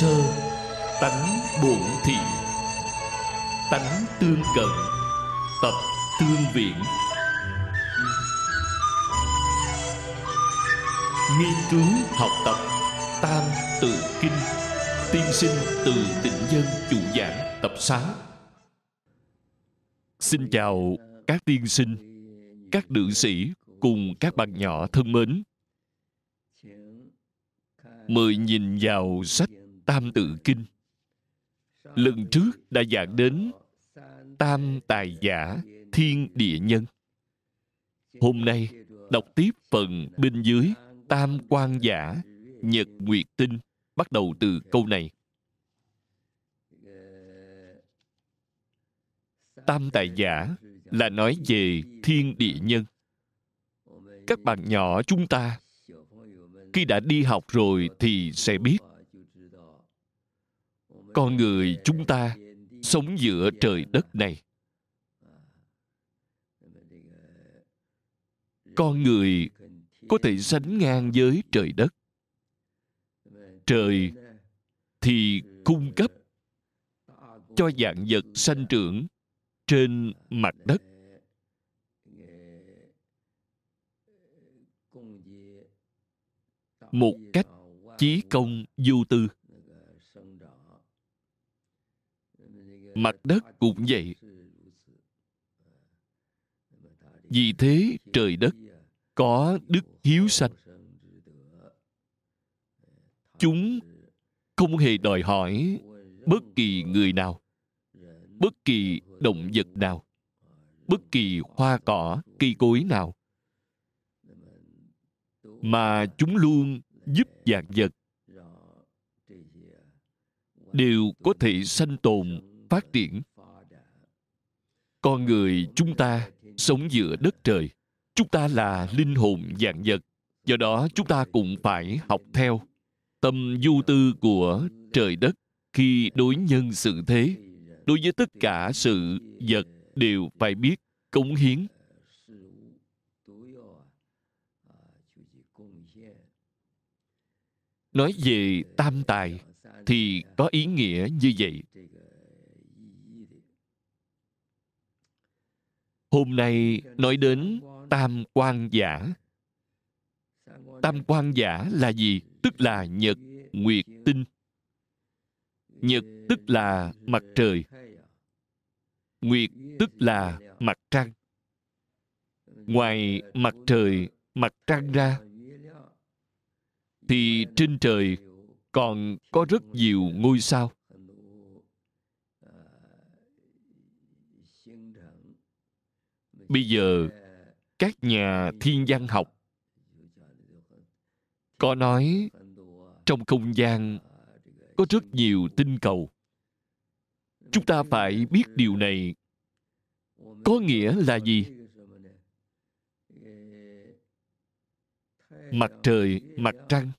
sơ tánh bổn thiện tánh tương cận tập tương viện nghiên cứu học tập tam tự kinh tiên sinh từ tịnh dân chủ giảng tập sáng xin chào các tiên sinh các nữ sĩ cùng các bạn nhỏ thân mến mời nhìn vào sách Tam Tự Kinh. Lần trước đã giảng đến Tam Tài Giả Thiên Địa Nhân. Hôm nay đọc tiếp phần bên dưới Tam Quan Giả Nhật Nguyệt Tinh bắt đầu từ câu này. Tam Tài Giả là nói về thiên địa nhân. Các bạn nhỏ chúng ta khi đã đi học rồi thì sẽ biết con người chúng ta sống giữa trời đất này con người có thể sánh ngang với trời đất trời thì cung cấp cho dạng vật sanh trưởng trên mặt đất một cách chí công vô tư mặt đất cũng vậy vì thế trời đất có đức hiếu sanh chúng không hề đòi hỏi bất kỳ người nào bất kỳ động vật nào bất kỳ hoa cỏ cây cối nào mà chúng luôn giúp dạng vật đều có thể sanh tồn phát triển con người chúng ta sống giữa đất trời chúng ta là linh hồn dạng vật do đó chúng ta cũng phải học theo tâm du tư của trời đất khi đối nhân sự thế đối với tất cả sự vật đều phải biết cống hiến nói về tam tài thì có ý nghĩa như vậy hôm nay nói đến tam quan giả tam quan giả là gì tức là nhật nguyệt tinh nhật tức là mặt trời nguyệt tức là mặt trăng ngoài mặt trời mặt trăng ra thì trên trời còn có rất nhiều ngôi sao bây giờ các nhà thiên văn học có nói trong không gian có rất nhiều tinh cầu chúng ta phải biết điều này có nghĩa là gì mặt trời mặt trăng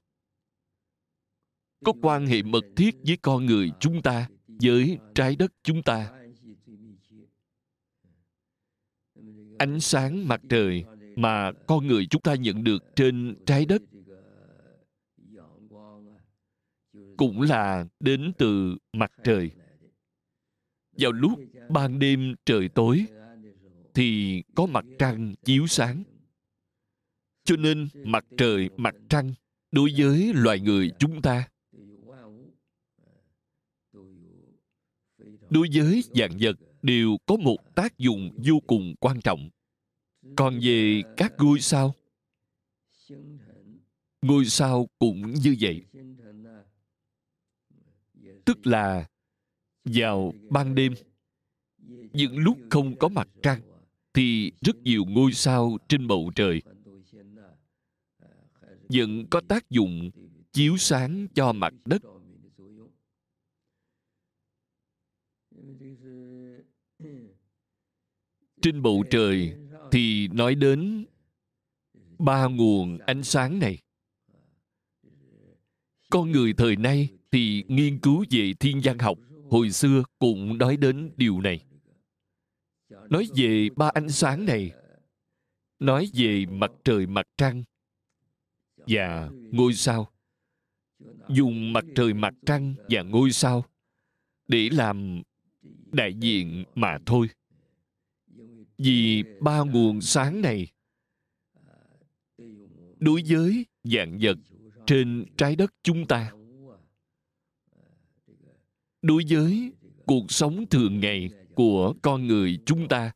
có quan hệ mật thiết với con người chúng ta với trái đất chúng ta ánh sáng mặt trời mà con người chúng ta nhận được trên trái đất cũng là đến từ mặt trời vào lúc ban đêm trời tối thì có mặt trăng chiếu sáng cho nên mặt trời mặt trăng đối với loài người chúng ta đối với dạng vật đều có một tác dụng vô cùng quan trọng còn về các ngôi sao ngôi sao cũng như vậy tức là vào ban đêm những lúc không có mặt trăng thì rất nhiều ngôi sao trên bầu trời vẫn có tác dụng chiếu sáng cho mặt đất trên bầu trời thì nói đến ba nguồn ánh sáng này con người thời nay thì nghiên cứu về thiên văn học hồi xưa cũng nói đến điều này nói về ba ánh sáng này nói về mặt trời mặt trăng và ngôi sao dùng mặt trời mặt trăng và ngôi sao để làm đại diện mà thôi vì ba nguồn sáng này đối với dạng vật trên trái đất chúng ta đối với cuộc sống thường ngày của con người chúng ta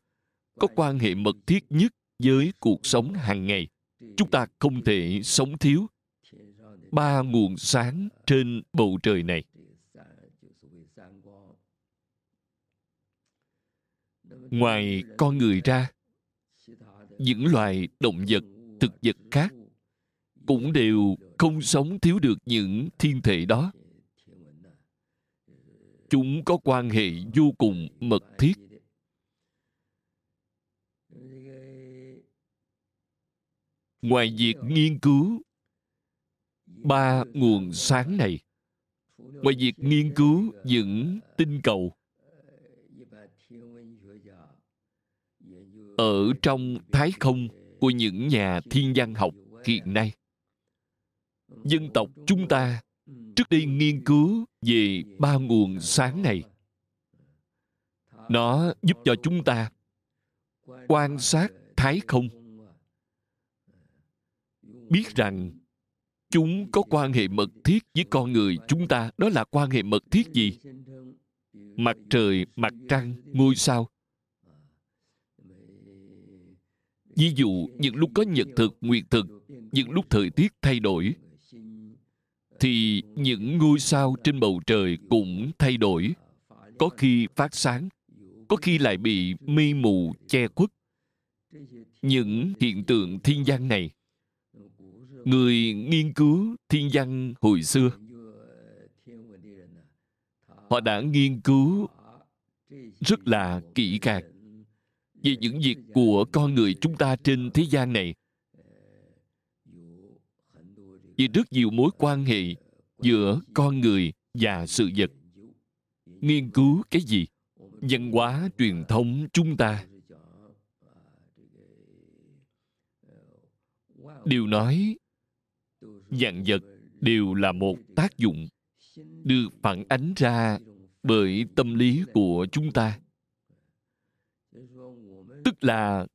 có quan hệ mật thiết nhất với cuộc sống hàng ngày chúng ta không thể sống thiếu ba nguồn sáng trên bầu trời này ngoài con người ra những loài động vật thực vật khác cũng đều không sống thiếu được những thiên thể đó chúng có quan hệ vô cùng mật thiết ngoài việc nghiên cứu ba nguồn sáng này ngoài việc nghiên cứu những tinh cầu ở trong thái không của những nhà thiên văn học hiện nay dân tộc chúng ta trước đây nghiên cứu về ba nguồn sáng này nó giúp cho chúng ta quan sát thái không biết rằng chúng có quan hệ mật thiết với con người chúng ta đó là quan hệ mật thiết gì mặt trời mặt trăng ngôi sao Ví dụ, những lúc có nhật thực, nguyệt thực, những lúc thời tiết thay đổi, thì những ngôi sao trên bầu trời cũng thay đổi. Có khi phát sáng, có khi lại bị mây mù che khuất. Những hiện tượng thiên văn này, người nghiên cứu thiên văn hồi xưa, họ đã nghiên cứu rất là kỹ càng về những việc của con người chúng ta trên thế gian này vì rất nhiều mối quan hệ giữa con người và sự vật nghiên cứu cái gì văn hóa truyền thống chúng ta đều nói dạng vật đều là một tác dụng được phản ánh ra bởi tâm lý của chúng ta tức là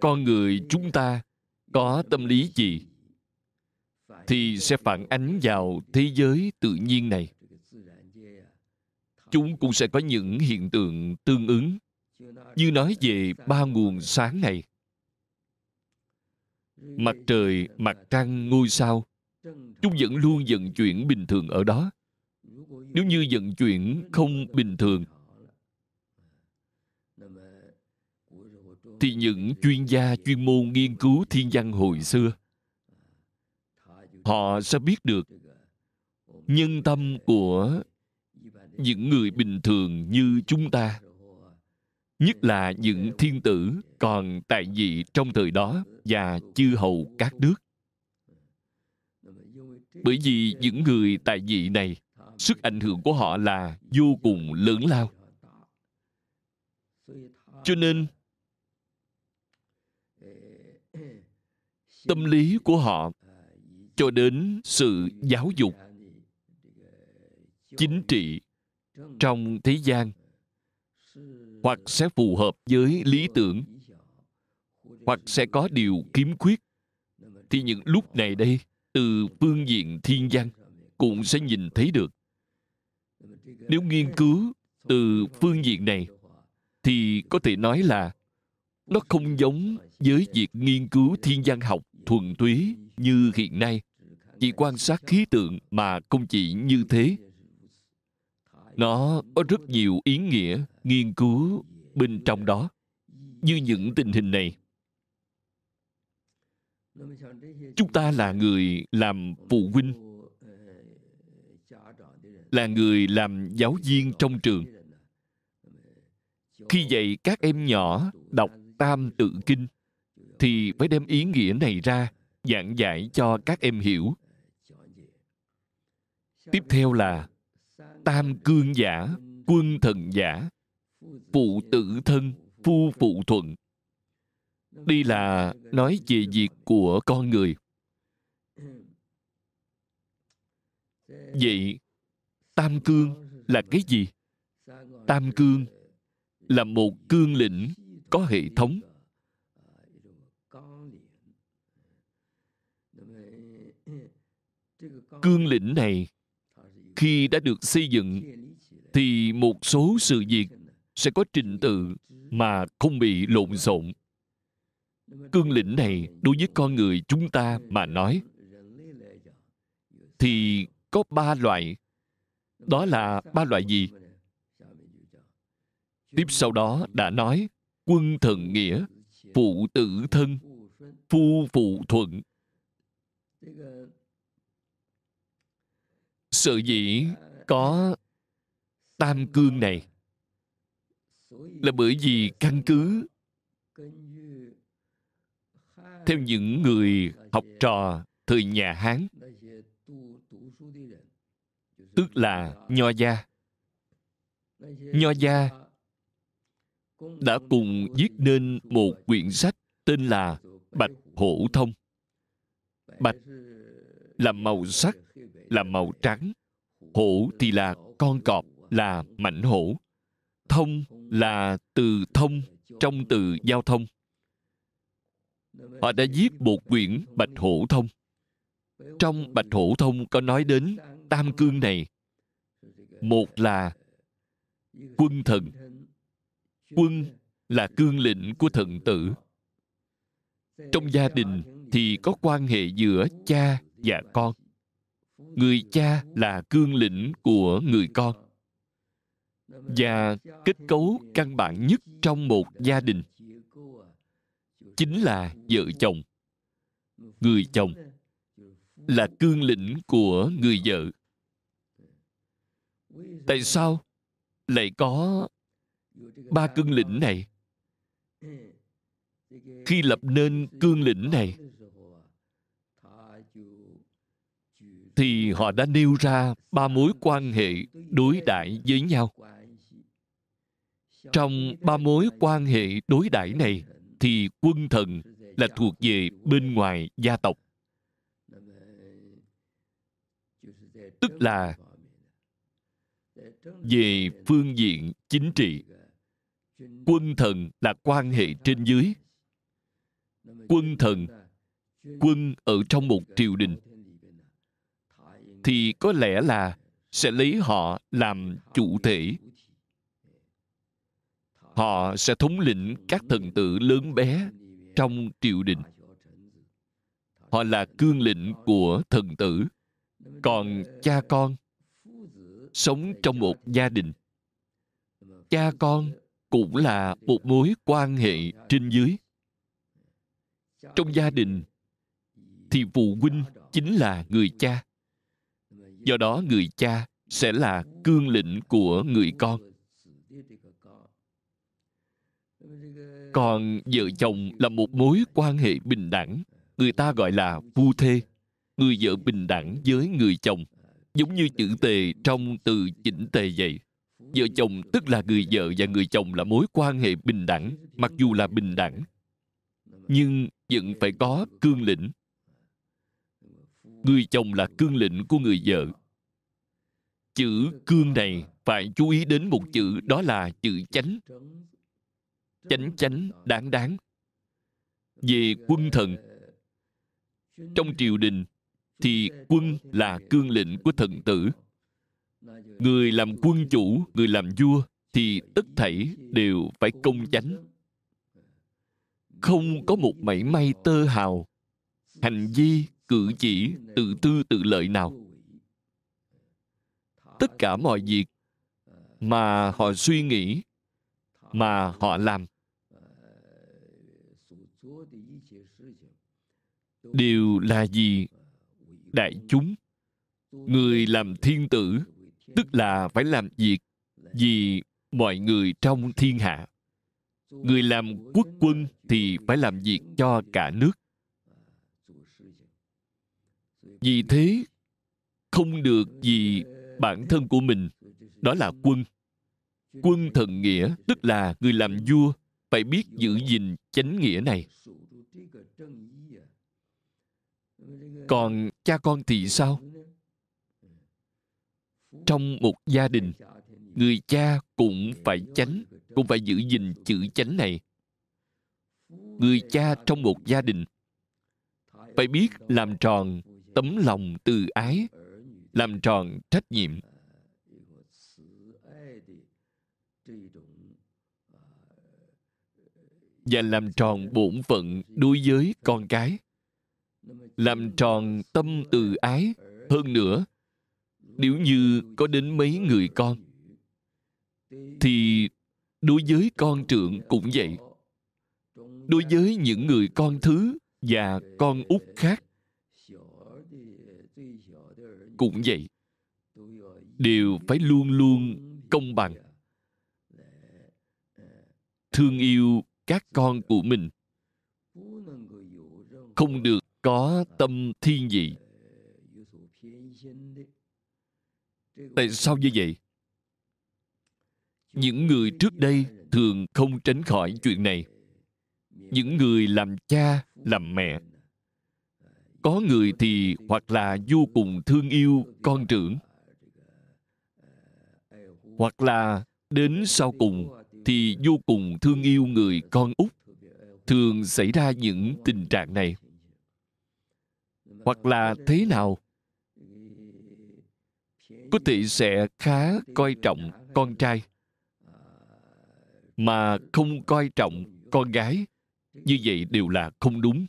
con người chúng ta có tâm lý gì thì sẽ phản ánh vào thế giới tự nhiên này chúng cũng sẽ có những hiện tượng tương ứng như nói về ba nguồn sáng này mặt trời mặt trăng ngôi sao chúng vẫn luôn vận chuyển bình thường ở đó nếu như vận chuyển không bình thường thì những chuyên gia chuyên môn nghiên cứu thiên văn hồi xưa họ sẽ biết được nhân tâm của những người bình thường như chúng ta nhất là những thiên tử còn tại vị trong thời đó và chư hầu các nước bởi vì những người tại vị này sức ảnh hưởng của họ là vô cùng lớn lao cho nên tâm lý của họ cho đến sự giáo dục chính trị trong thế gian hoặc sẽ phù hợp với lý tưởng hoặc sẽ có điều kiếm khuyết thì những lúc này đây từ phương diện thiên văn cũng sẽ nhìn thấy được nếu nghiên cứu từ phương diện này thì có thể nói là nó không giống với việc nghiên cứu thiên văn học thuần túy như hiện nay chỉ quan sát khí tượng mà không chỉ như thế nó có rất nhiều ý nghĩa nghiên cứu bên trong đó như những tình hình này chúng ta là người làm phụ huynh là người làm giáo viên trong trường khi dạy các em nhỏ đọc tam tự kinh thì phải đem ý nghĩa này ra giảng giải cho các em hiểu tiếp theo là tam cương giả quân thần giả phụ tử thân phu phụ thuận đây là nói về việc của con người vậy tam cương là cái gì tam cương là một cương lĩnh có hệ thống cương lĩnh này khi đã được xây dựng thì một số sự việc sẽ có trình tự mà không bị lộn xộn cương lĩnh này đối với con người chúng ta mà nói thì có ba loại đó là ba loại gì tiếp sau đó đã nói quân thần nghĩa phụ tử thân phu phụ thuận sở dĩ có tam cương này là bởi vì căn cứ theo những người học trò thời nhà hán tức là nho gia nho gia đã cùng viết nên một quyển sách tên là bạch hổ thông bạch là màu sắc là màu trắng hổ thì là con cọp là mảnh hổ thông là từ thông trong từ giao thông họ đã viết một quyển bạch hổ thông trong bạch hổ thông có nói đến tam cương này một là quân thần quân là cương lĩnh của thần tử trong gia đình thì có quan hệ giữa cha và con người cha là cương lĩnh của người con và kết cấu căn bản nhất trong một gia đình chính là vợ chồng người chồng là cương lĩnh của người vợ tại sao lại có ba cương lĩnh này khi lập nên cương lĩnh này thì họ đã nêu ra ba mối quan hệ đối đãi với nhau trong ba mối quan hệ đối đãi này thì quân thần là thuộc về bên ngoài gia tộc tức là về phương diện chính trị quân thần là quan hệ trên dưới quân thần quân ở trong một triều đình thì có lẽ là sẽ lấy họ làm chủ thể họ sẽ thống lĩnh các thần tử lớn bé trong triều đình họ là cương lĩnh của thần tử còn cha con sống trong một gia đình cha con cũng là một mối quan hệ trên dưới trong gia đình thì phụ huynh chính là người cha do đó người cha sẽ là cương lĩnh của người con còn vợ chồng là một mối quan hệ bình đẳng người ta gọi là phu thê người vợ bình đẳng với người chồng giống như chữ tề trong từ chỉnh tề vậy vợ chồng tức là người vợ và người chồng là mối quan hệ bình đẳng mặc dù là bình đẳng nhưng vẫn phải có cương lĩnh người chồng là cương lĩnh của người vợ chữ cương này phải chú ý đến một chữ đó là chữ chánh chánh chánh đáng đáng về quân thần trong triều đình thì quân là cương lĩnh của thần tử người làm quân chủ người làm vua thì tất thảy đều phải công chánh không có một mảy may tơ hào hành vi cử chỉ tự tư tự lợi nào tất cả mọi việc mà họ suy nghĩ mà họ làm đều là gì đại chúng người làm thiên tử tức là phải làm việc vì mọi người trong thiên hạ người làm quốc quân thì phải làm việc cho cả nước vì thế không được vì bản thân của mình đó là quân quân thần nghĩa tức là người làm vua phải biết giữ gìn chánh nghĩa này còn cha con thì sao trong một gia đình người cha cũng phải chánh cũng phải giữ gìn chữ chánh này người cha trong một gia đình phải biết làm tròn tấm lòng từ ái làm tròn trách nhiệm và làm tròn bổn phận đối với con cái làm tròn tâm từ ái hơn nữa nếu như có đến mấy người con thì đối với con trưởng cũng vậy đối với những người con thứ và con út khác cũng vậy đều phải luôn luôn công bằng thương yêu các con của mình không được có tâm thiên vị tại sao như vậy những người trước đây thường không tránh khỏi chuyện này những người làm cha làm mẹ có người thì hoặc là vô cùng thương yêu con trưởng hoặc là đến sau cùng thì vô cùng thương yêu người con út thường xảy ra những tình trạng này hoặc là thế nào có thể sẽ khá coi trọng con trai mà không coi trọng con gái như vậy đều là không đúng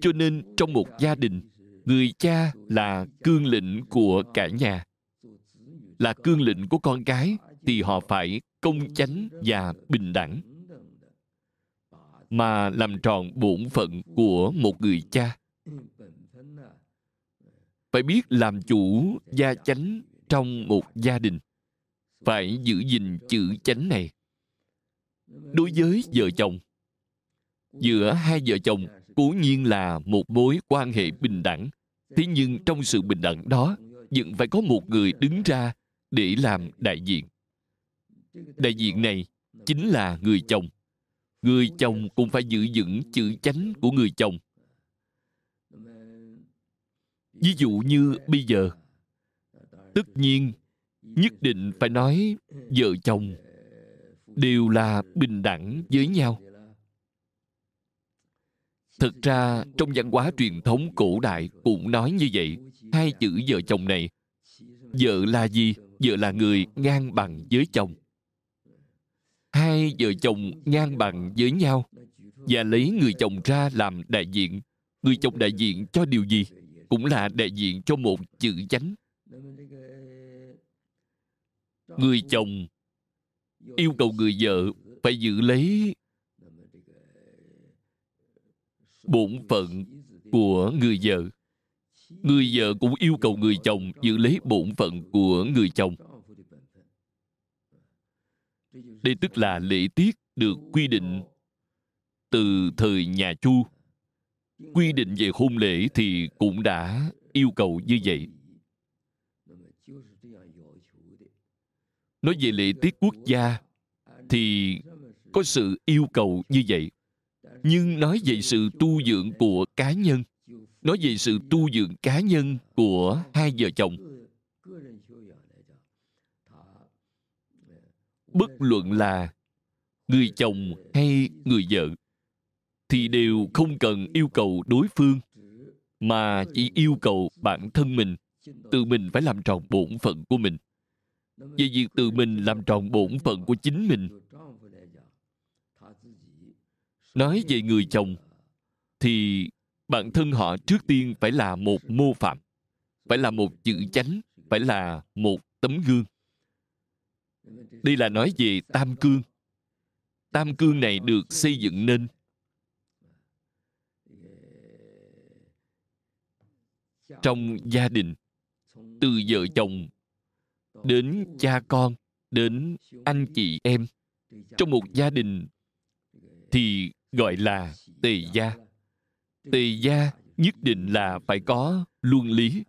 cho nên trong một gia đình người cha là cương lĩnh của cả nhà là cương lĩnh của con cái thì họ phải công chánh và bình đẳng mà làm tròn bổn phận của một người cha phải biết làm chủ gia chánh trong một gia đình phải giữ gìn chữ chánh này đối với vợ chồng giữa hai vợ chồng cố nhiên là một mối quan hệ bình đẳng thế nhưng trong sự bình đẳng đó vẫn phải có một người đứng ra để làm đại diện đại diện này chính là người chồng người chồng cũng phải giữ vững chữ chánh của người chồng ví dụ như bây giờ tất nhiên nhất định phải nói vợ chồng đều là bình đẳng với nhau Thực ra, trong văn hóa truyền thống cổ đại cũng nói như vậy. Hai chữ vợ chồng này, vợ là gì? Vợ là người ngang bằng với chồng. Hai vợ chồng ngang bằng với nhau và lấy người chồng ra làm đại diện. Người chồng đại diện cho điều gì? Cũng là đại diện cho một chữ chánh. Người chồng yêu cầu người vợ phải giữ lấy bổn phận của người vợ người vợ cũng yêu cầu người chồng giữ lấy bổn phận của người chồng đây tức là lễ tiết được quy định từ thời nhà chu quy định về hôn lễ thì cũng đã yêu cầu như vậy nói về lễ tiết quốc gia thì có sự yêu cầu như vậy nhưng nói về sự tu dưỡng của cá nhân nói về sự tu dưỡng cá nhân của hai vợ chồng bất luận là người chồng hay người vợ thì đều không cần yêu cầu đối phương mà chỉ yêu cầu bản thân mình tự mình phải làm tròn bổn phận của mình về việc tự mình làm tròn bổn phận của chính mình nói về người chồng thì bản thân họ trước tiên phải là một mô phạm phải là một chữ chánh phải là một tấm gương đây là nói về tam cương tam cương này được xây dựng nên trong gia đình từ vợ chồng đến cha con đến anh chị em trong một gia đình thì gọi là tỳ gia tỳ gia nhất định là phải có luân lý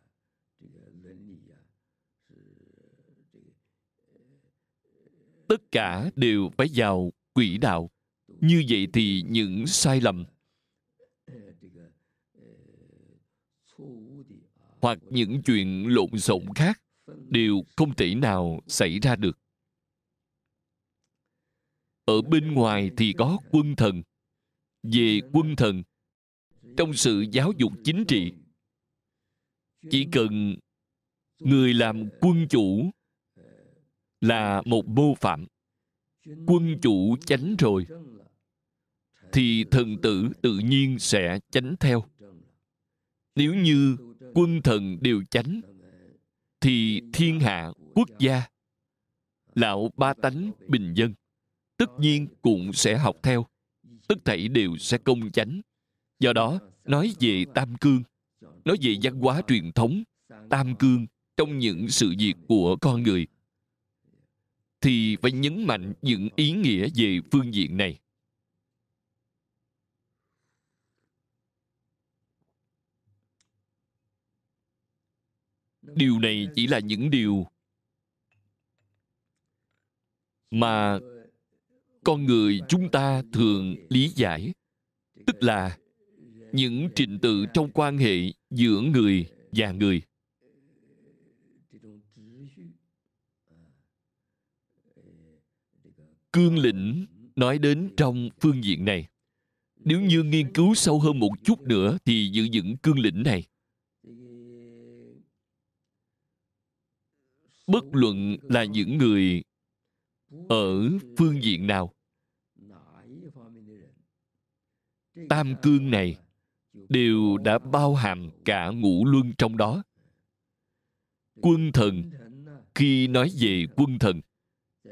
tất cả đều phải vào quỹ đạo như vậy thì những sai lầm hoặc những chuyện lộn xộn khác đều không thể nào xảy ra được ở bên ngoài thì có quân thần về quân thần trong sự giáo dục chính trị chỉ cần người làm quân chủ là một mô phạm quân chủ chánh rồi thì thần tử tự nhiên sẽ chánh theo nếu như quân thần đều chánh thì thiên hạ quốc gia lão ba tánh bình dân tất nhiên cũng sẽ học theo tất thảy đều sẽ công chánh do đó nói về tam cương nói về văn hóa truyền thống tam cương trong những sự việc của con người thì phải nhấn mạnh những ý nghĩa về phương diện này điều này chỉ là những điều mà con người chúng ta thường lý giải tức là những trình tự trong quan hệ giữa người và người cương lĩnh nói đến trong phương diện này nếu như nghiên cứu sâu hơn một chút nữa thì giữ vững cương lĩnh này bất luận là những người ở phương diện nào tam cương này đều đã bao hàm cả ngũ luân trong đó quân thần khi nói về quân thần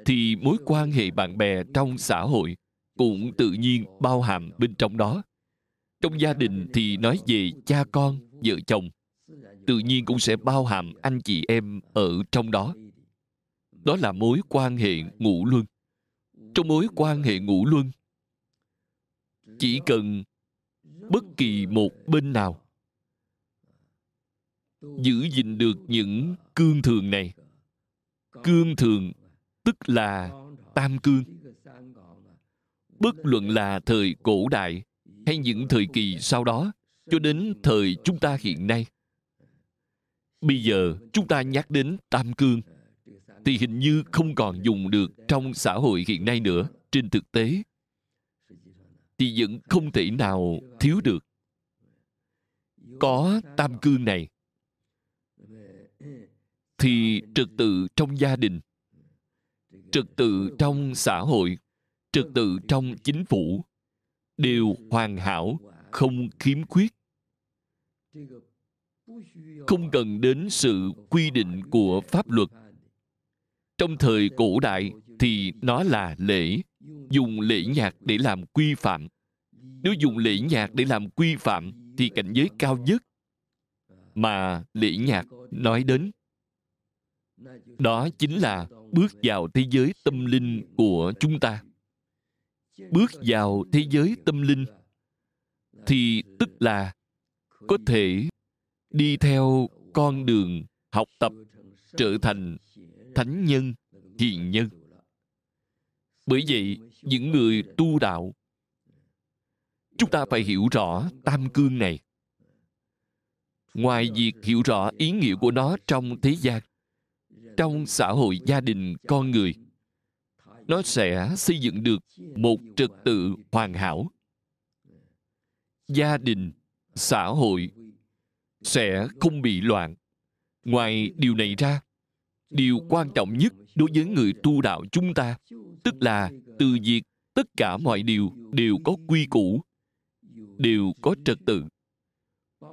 thì mối quan hệ bạn bè trong xã hội cũng tự nhiên bao hàm bên trong đó trong gia đình thì nói về cha con vợ chồng tự nhiên cũng sẽ bao hàm anh chị em ở trong đó đó là mối quan hệ ngũ luân trong mối quan hệ ngũ luân chỉ cần bất kỳ một bên nào giữ gìn được những cương thường này cương thường tức là tam cương bất luận là thời cổ đại hay những thời kỳ sau đó cho đến thời chúng ta hiện nay bây giờ chúng ta nhắc đến tam cương thì hình như không còn dùng được trong xã hội hiện nay nữa trên thực tế thì vẫn không thể nào thiếu được có tam cương này thì trật tự trong gia đình trật tự trong xã hội trật tự trong chính phủ đều hoàn hảo không khiếm khuyết không cần đến sự quy định của pháp luật trong thời cổ đại thì nó là lễ dùng lễ nhạc để làm quy phạm nếu dùng lễ nhạc để làm quy phạm thì cảnh giới cao nhất mà lễ nhạc nói đến đó chính là bước vào thế giới tâm linh của chúng ta bước vào thế giới tâm linh thì tức là có thể đi theo con đường học tập trở thành thánh nhân hiền nhân bởi vậy những người tu đạo chúng ta phải hiểu rõ tam cương này ngoài việc hiểu rõ ý nghĩa của nó trong thế gian trong xã hội gia đình con người nó sẽ xây dựng được một trật tự hoàn hảo gia đình xã hội sẽ không bị loạn ngoài điều này ra điều quan trọng nhất đối với người tu đạo chúng ta tức là từ việc tất cả mọi điều đều có quy củ đều có trật tự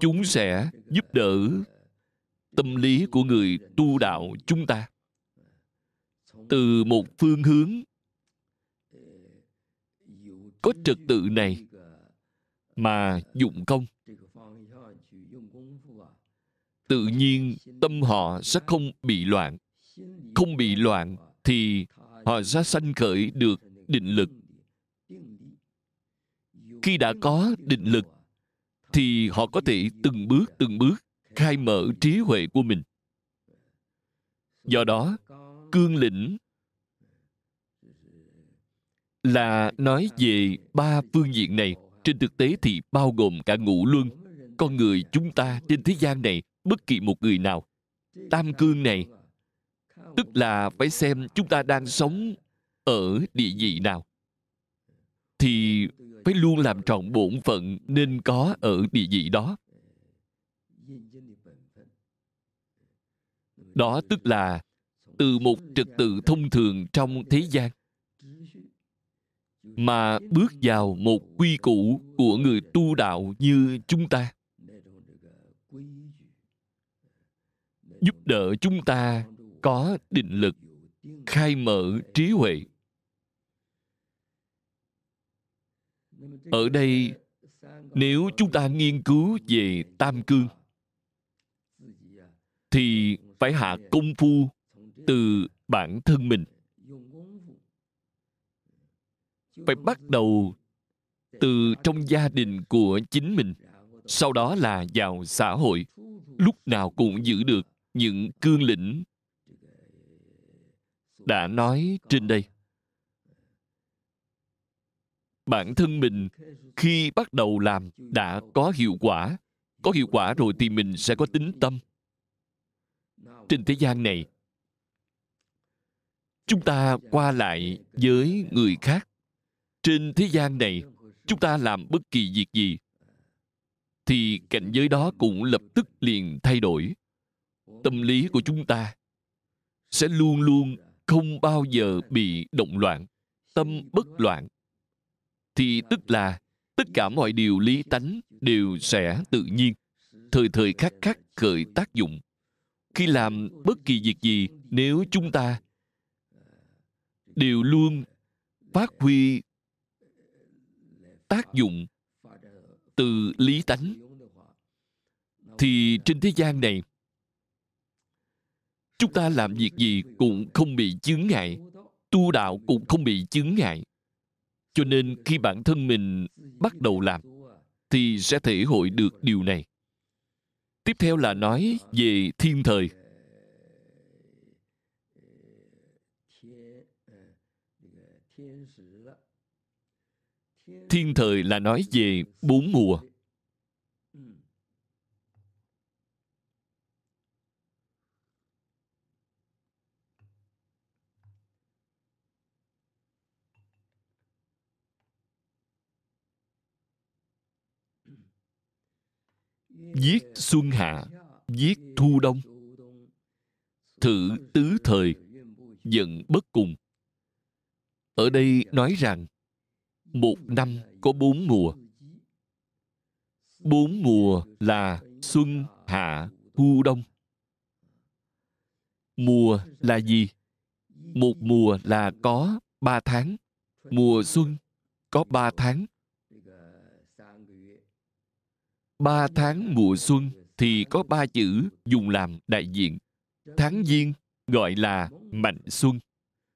chúng sẽ giúp đỡ tâm lý của người tu đạo chúng ta từ một phương hướng có trật tự này mà dụng công tự nhiên tâm họ sẽ không bị loạn không bị loạn thì họ sẽ sanh khởi được định lực khi đã có định lực thì họ có thể từng bước từng bước khai mở trí huệ của mình do đó cương lĩnh là nói về ba phương diện này trên thực tế thì bao gồm cả ngũ luân con người chúng ta trên thế gian này bất kỳ một người nào tam cương này tức là phải xem chúng ta đang sống ở địa vị nào thì phải luôn làm trọn bổn phận nên có ở địa vị đó đó tức là từ một trật tự thông thường trong thế gian mà bước vào một quy củ của người tu đạo như chúng ta giúp đỡ chúng ta có định lực khai mở trí huệ ở đây nếu chúng ta nghiên cứu về tam cương thì phải hạ công phu từ bản thân mình phải bắt đầu từ trong gia đình của chính mình sau đó là vào xã hội lúc nào cũng giữ được những cương lĩnh đã nói trên đây bản thân mình khi bắt đầu làm đã có hiệu quả có hiệu quả rồi thì mình sẽ có tính tâm trên thế gian này chúng ta qua lại với người khác trên thế gian này chúng ta làm bất kỳ việc gì thì cảnh giới đó cũng lập tức liền thay đổi tâm lý của chúng ta sẽ luôn luôn không bao giờ bị động loạn tâm bất loạn thì tức là tất cả mọi điều lý tánh đều sẽ tự nhiên thời thời khắc khắc khởi tác dụng khi làm bất kỳ việc gì nếu chúng ta đều luôn phát huy tác dụng từ lý tánh thì trên thế gian này chúng ta làm việc gì cũng không bị chướng ngại tu đạo cũng không bị chướng ngại cho nên khi bản thân mình bắt đầu làm thì sẽ thể hội được điều này tiếp theo là nói về thiên thời thiên thời là nói về bốn mùa giết xuân hạ giết thu đông thử tứ thời giận bất cùng ở đây nói rằng một năm có bốn mùa bốn mùa là xuân hạ thu đông mùa là gì một mùa là có ba tháng mùa xuân có ba tháng ba tháng mùa xuân thì có ba chữ dùng làm đại diện tháng giêng gọi là mạnh xuân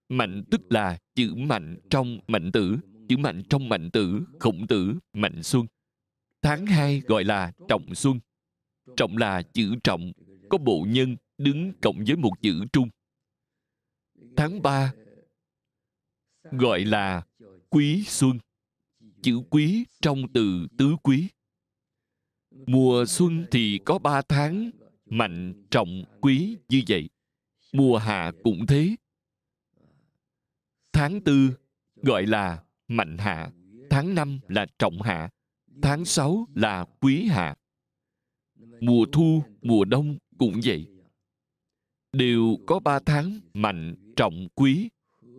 mạnh tức là chữ mạnh trong mạnh tử chữ mạnh trong mạnh tử khổng tử mạnh xuân tháng hai gọi là trọng xuân trọng là chữ trọng có bộ nhân đứng cộng với một chữ trung tháng ba gọi là quý xuân chữ quý trong từ tứ quý mùa xuân thì có ba tháng mạnh trọng quý như vậy mùa hạ cũng thế tháng tư gọi là mạnh hạ tháng năm là trọng hạ tháng sáu là quý hạ mùa thu mùa đông cũng vậy đều có ba tháng mạnh trọng quý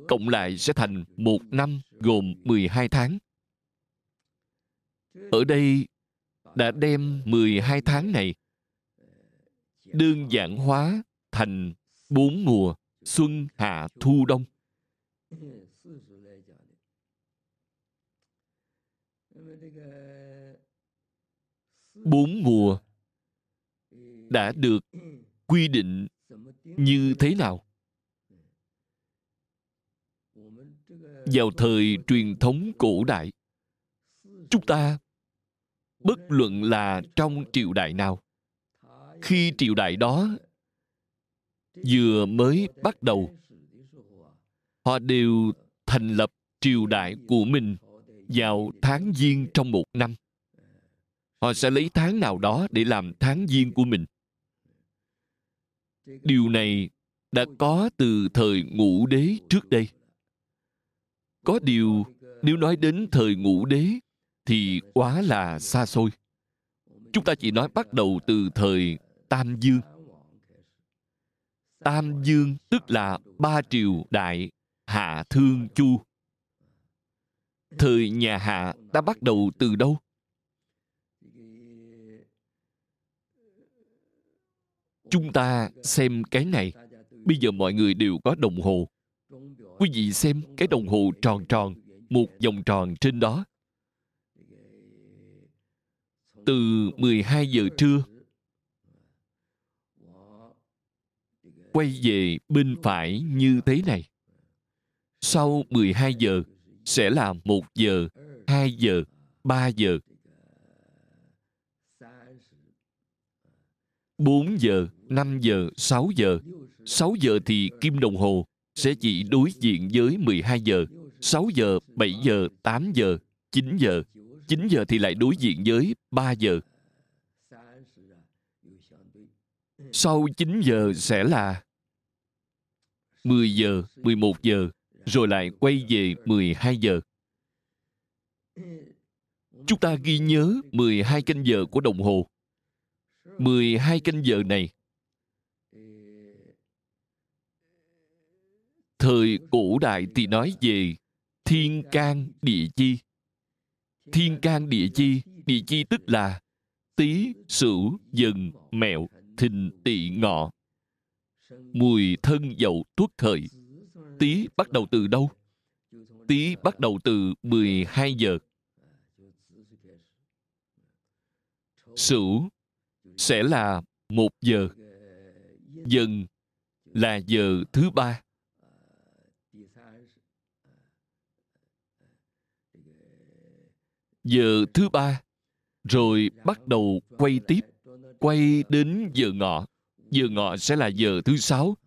cộng lại sẽ thành một năm gồm 12 tháng ở đây đã đem 12 tháng này đơn giản hóa thành bốn mùa xuân hạ thu đông bốn mùa đã được quy định như thế nào vào thời truyền thống cổ đại chúng ta bất luận là trong triều đại nào khi triều đại đó vừa mới bắt đầu họ đều thành lập triều đại của mình vào tháng giêng trong một năm họ sẽ lấy tháng nào đó để làm tháng giêng của mình điều này đã có từ thời ngũ đế trước đây có điều nếu nói đến thời ngũ đế thì quá là xa xôi chúng ta chỉ nói bắt đầu từ thời tam dương tam dương tức là ba triều đại hạ thương chu thời nhà hạ đã bắt đầu từ đâu chúng ta xem cái này bây giờ mọi người đều có đồng hồ quý vị xem cái đồng hồ tròn tròn một vòng tròn trên đó từ 12 giờ trưa quay về bên phải như thế này. Sau 12 giờ sẽ là 1 giờ, 2 giờ, 3 giờ, 4 giờ, 5 giờ, 6 giờ. 6 giờ thì kim đồng hồ sẽ chỉ đối diện với 12 giờ. 6 giờ, 7 giờ, 8 giờ, 9 giờ, 9 giờ thì lại đối diện với 3 giờ. Sau 9 giờ sẽ là 10 giờ, 11 giờ, rồi lại quay về 12 giờ. Chúng ta ghi nhớ 12 canh giờ của đồng hồ. 12 canh giờ này thời cổ đại thì nói về thiên can địa chi thiên can địa chi địa chi tức là tý sửu dần mẹo thìn tỵ ngọ mùi thân dậu tuất thời tý bắt đầu từ đâu tý bắt đầu từ 12 giờ sửu sẽ là một giờ dần là giờ thứ ba giờ thứ ba rồi bắt đầu quay tiếp quay đến giờ ngọ giờ ngọ sẽ là giờ thứ sáu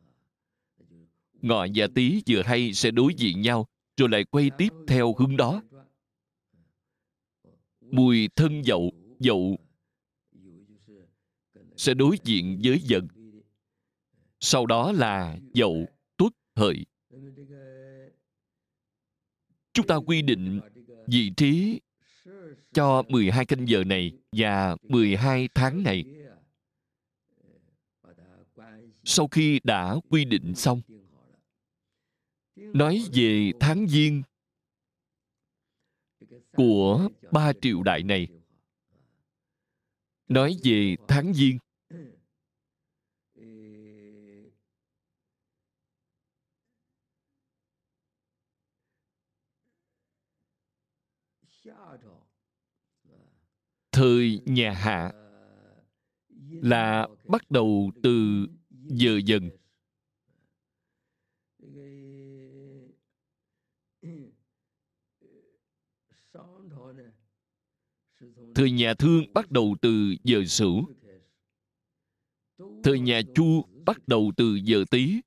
ngọ và tý giờ hay sẽ đối diện nhau rồi lại quay tiếp theo hướng đó mùi thân dậu dậu sẽ đối diện với dần sau đó là dậu tuất hợi chúng ta quy định vị trí cho 12 canh giờ này và 12 tháng này. Sau khi đã quy định xong, nói về tháng giêng của ba triệu đại này, nói về tháng giêng thời nhà hạ là bắt đầu từ giờ dần thời nhà thương bắt đầu từ giờ sửu thời nhà chu bắt đầu từ giờ tý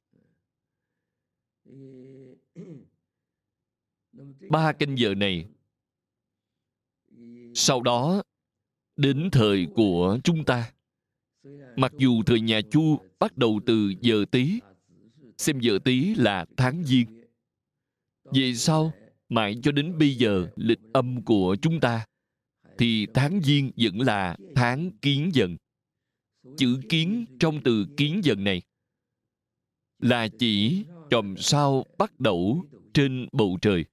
ba canh giờ này sau đó đến thời của chúng ta mặc dù thời nhà chu bắt đầu từ giờ tý xem giờ tý là tháng giêng về sau mãi cho đến bây giờ lịch âm của chúng ta thì tháng giêng vẫn là tháng kiến dần chữ kiến trong từ kiến dần này là chỉ chòm sao bắt đầu trên bầu trời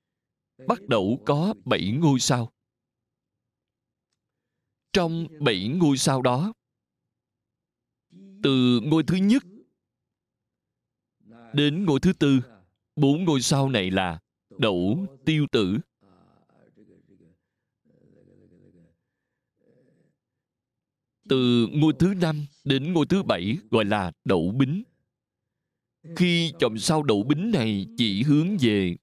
bắt đầu có bảy ngôi sao trong bảy ngôi sao đó từ ngôi thứ nhất đến ngôi thứ tư bốn ngôi sao này là đậu tiêu tử từ ngôi thứ năm đến ngôi thứ bảy gọi là đậu bính khi chòm sao đậu bính này chỉ hướng về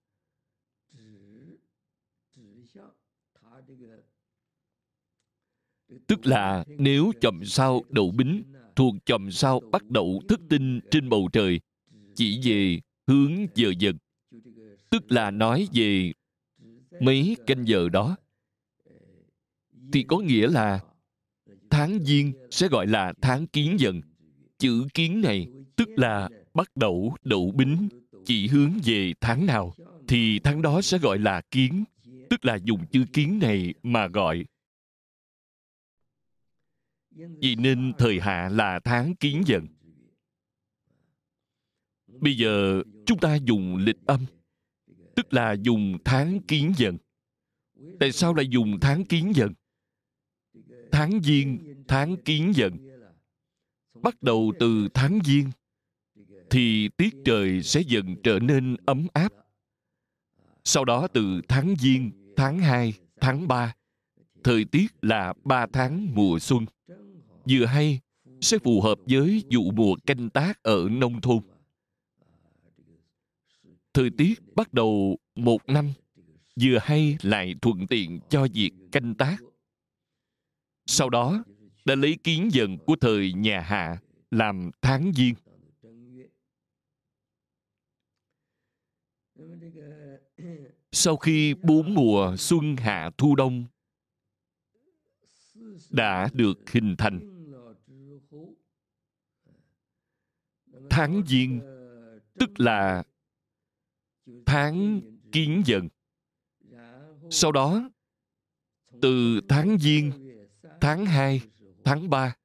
Tức là nếu chậm sao đậu bính thuộc chậm sao bắt đầu thức tinh trên bầu trời chỉ về hướng giờ giật tức là nói về mấy canh giờ đó thì có nghĩa là tháng giêng sẽ gọi là tháng kiến dần chữ kiến này tức là bắt đầu đậu bính chỉ hướng về tháng nào thì tháng đó sẽ gọi là kiến tức là dùng chữ kiến này mà gọi vì nên thời hạ là tháng kiến dần Bây giờ chúng ta dùng lịch âm Tức là dùng tháng kiến dần Tại sao lại dùng tháng kiến dần? Tháng giêng, tháng kiến dần Bắt đầu từ tháng giêng Thì tiết trời sẽ dần trở nên ấm áp Sau đó từ tháng giêng, tháng hai, tháng ba, Thời tiết là ba tháng mùa xuân vừa hay sẽ phù hợp với vụ mùa canh tác ở nông thôn thời tiết bắt đầu một năm vừa hay lại thuận tiện cho việc canh tác sau đó đã lấy kiến dần của thời nhà hạ làm tháng giêng sau khi bốn mùa xuân hạ thu đông đã được hình thành tháng giêng tức là tháng kiến dần sau đó từ tháng giêng tháng hai, tháng ba,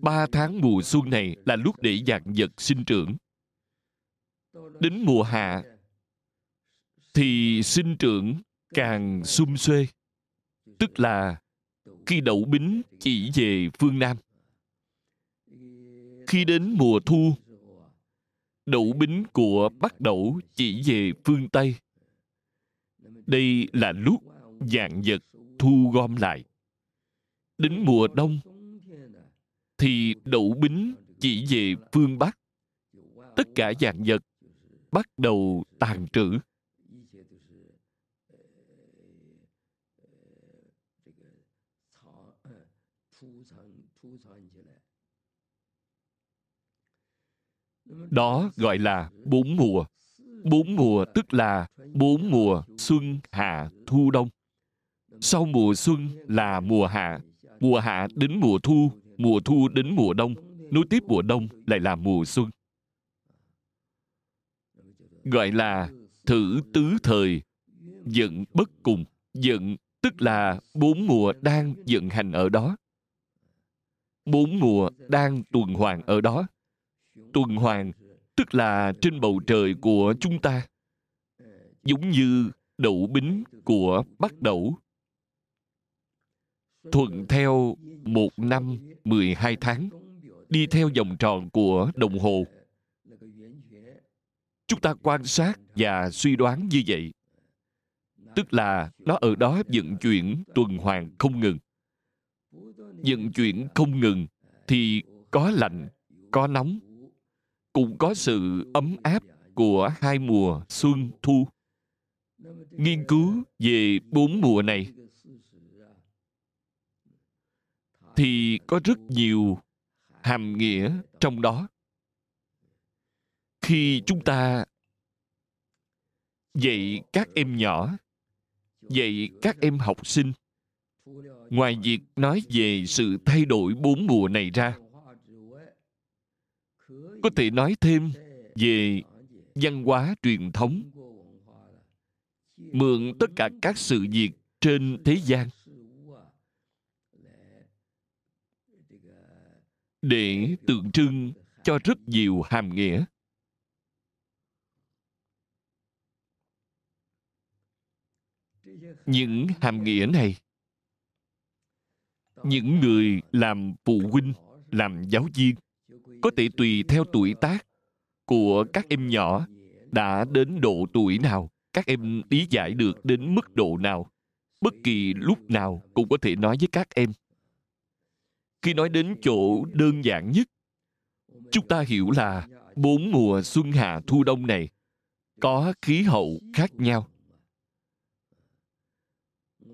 ba tháng mùa xuân này là lúc để dạng vật sinh trưởng. Đến mùa hạ thì sinh trưởng càng sum xuê, tức là khi đậu bính chỉ về phương Nam. Khi đến mùa thu Đậu bính của Bắc Đẩu chỉ về phương Tây. Đây là lúc dạng vật thu gom lại. Đến mùa đông thì đậu bính chỉ về phương Bắc. Tất cả dạng vật bắt đầu tàn trữ. Đó gọi là bốn mùa. Bốn mùa tức là bốn mùa xuân, hạ, thu, đông. Sau mùa xuân là mùa hạ. Mùa hạ đến mùa thu, mùa thu đến mùa đông. Nối tiếp mùa đông lại là mùa xuân. Gọi là thử tứ thời, dựng bất cùng. dựng tức là bốn mùa đang dựng hành ở đó. Bốn mùa đang tuần hoàn ở đó tuần hoàn tức là trên bầu trời của chúng ta giống như đậu bính của bắt đẩu thuận theo một năm 12 tháng đi theo vòng tròn của đồng hồ chúng ta quan sát và suy đoán như vậy tức là nó ở đó vận chuyển tuần hoàn không ngừng vận chuyển không ngừng thì có lạnh có nóng cũng có sự ấm áp của hai mùa xuân thu nghiên cứu về bốn mùa này thì có rất nhiều hàm nghĩa trong đó khi chúng ta dạy các em nhỏ dạy các em học sinh ngoài việc nói về sự thay đổi bốn mùa này ra có thể nói thêm về văn hóa truyền thống mượn tất cả các sự việc trên thế gian để tượng trưng cho rất nhiều hàm nghĩa những hàm nghĩa này những người làm phụ huynh làm giáo viên có thể tùy theo tuổi tác của các em nhỏ đã đến độ tuổi nào các em lý giải được đến mức độ nào bất kỳ lúc nào cũng có thể nói với các em khi nói đến chỗ đơn giản nhất chúng ta hiểu là bốn mùa xuân hạ thu đông này có khí hậu khác nhau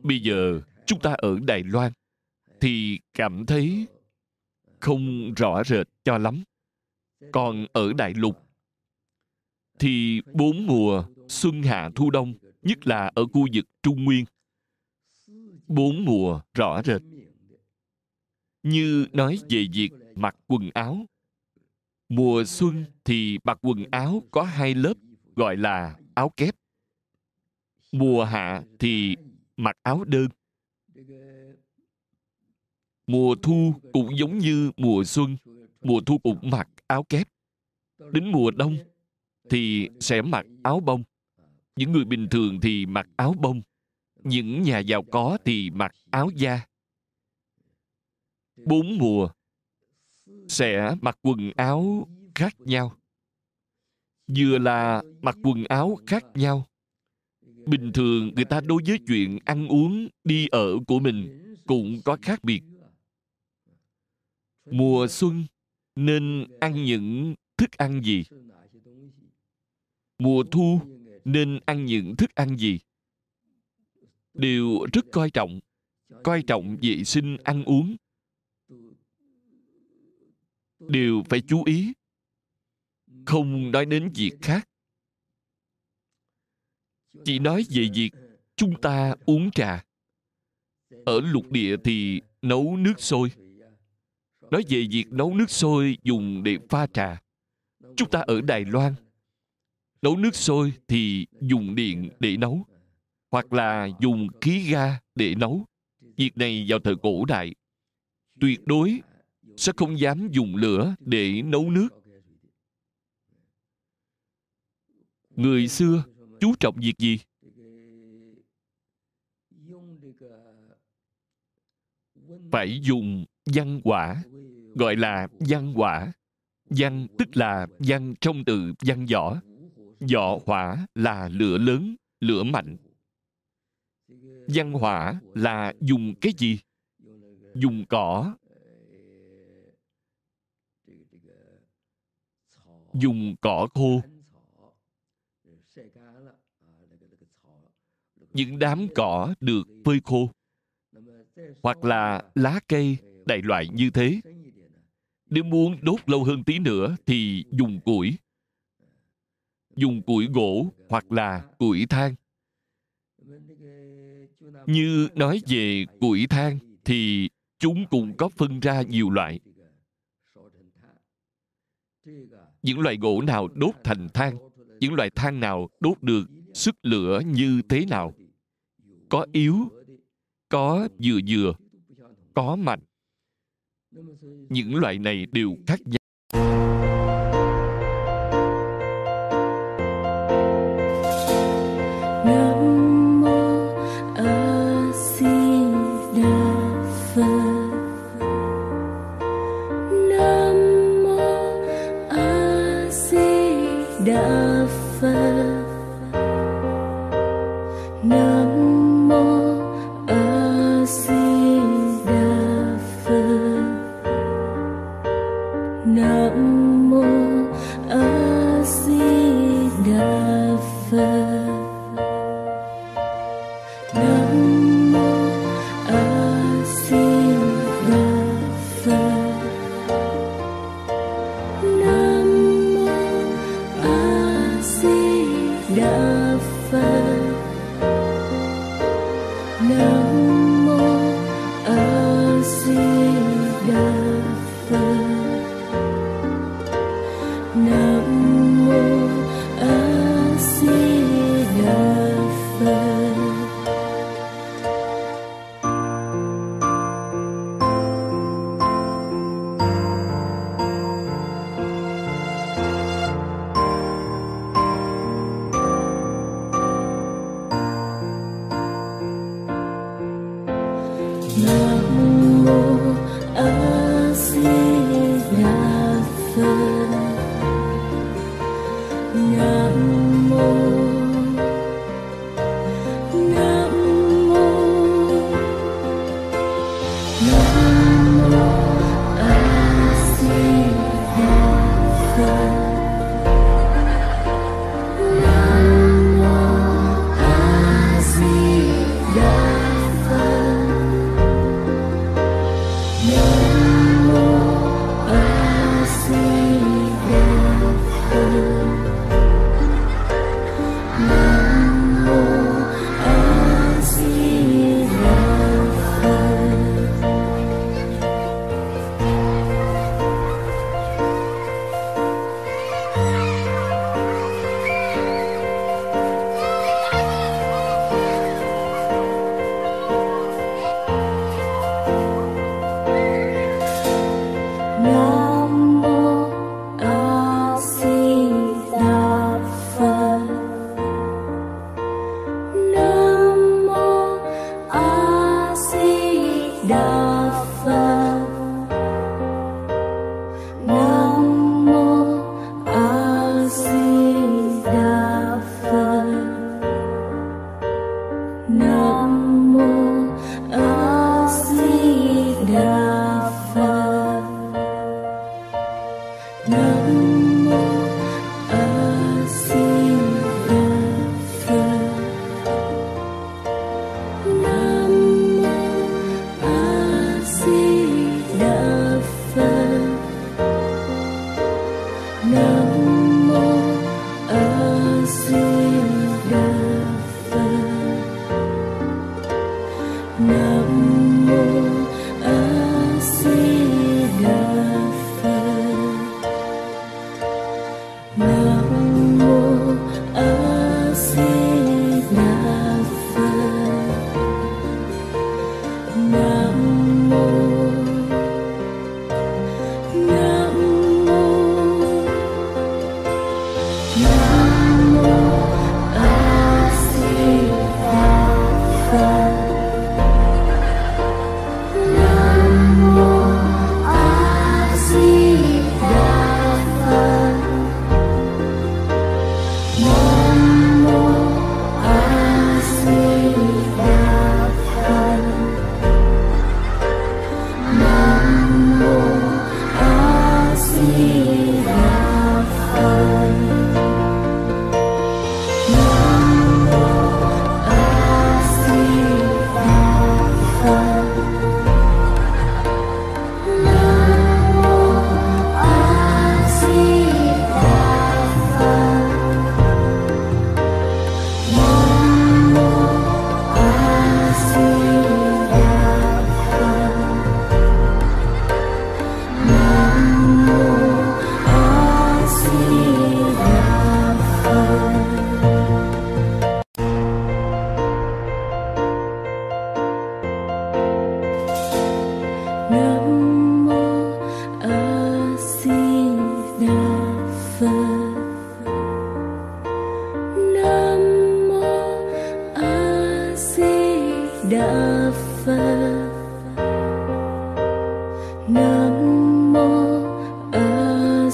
bây giờ chúng ta ở đài loan thì cảm thấy không rõ rệt cho lắm còn ở đại lục thì bốn mùa xuân hạ thu đông nhất là ở khu vực trung nguyên bốn mùa rõ rệt như nói về việc mặc quần áo mùa xuân thì mặc quần áo có hai lớp gọi là áo kép mùa hạ thì mặc áo đơn mùa thu cũng giống như mùa xuân mùa thu cũng mặc áo kép đến mùa đông thì sẽ mặc áo bông những người bình thường thì mặc áo bông những nhà giàu có thì mặc áo da bốn mùa sẽ mặc quần áo khác nhau vừa là mặc quần áo khác nhau bình thường người ta đối với chuyện ăn uống đi ở của mình cũng có khác biệt mùa xuân nên ăn những thức ăn gì mùa thu nên ăn những thức ăn gì đều rất coi trọng coi trọng vệ sinh ăn uống đều phải chú ý không nói đến việc khác chỉ nói về việc chúng ta uống trà ở lục địa thì nấu nước sôi nói về việc nấu nước sôi dùng để pha trà chúng ta ở đài loan nấu nước sôi thì dùng điện để nấu hoặc là dùng khí ga để nấu việc này vào thời cổ đại tuyệt đối sẽ không dám dùng lửa để nấu nước người xưa chú trọng việc gì phải dùng văn quả gọi là văn quả văn tức là văn trong từ văn võ võ hỏa là lửa lớn lửa mạnh văn hỏa là dùng cái gì dùng cỏ dùng cỏ khô những đám cỏ được phơi khô hoặc là lá cây đại loại như thế nếu muốn đốt lâu hơn tí nữa thì dùng củi dùng củi gỗ hoặc là củi than như nói về củi than thì chúng cũng có phân ra nhiều loại những loại gỗ nào đốt thành than những loại than nào đốt được sức lửa như thế nào có yếu có vừa vừa có mạnh những loại này đều khác nhau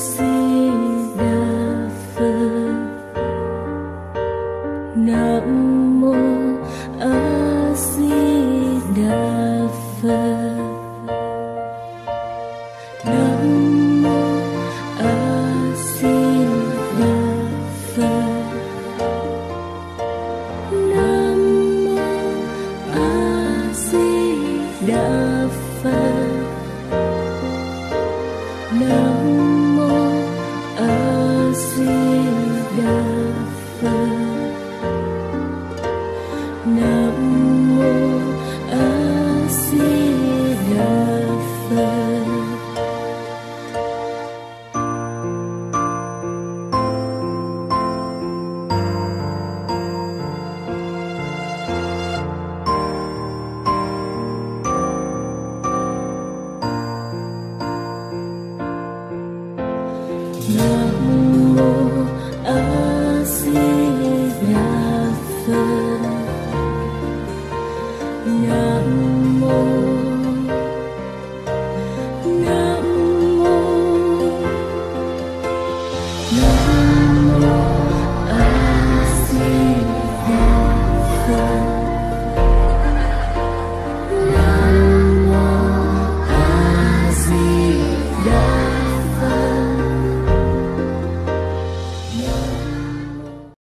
see.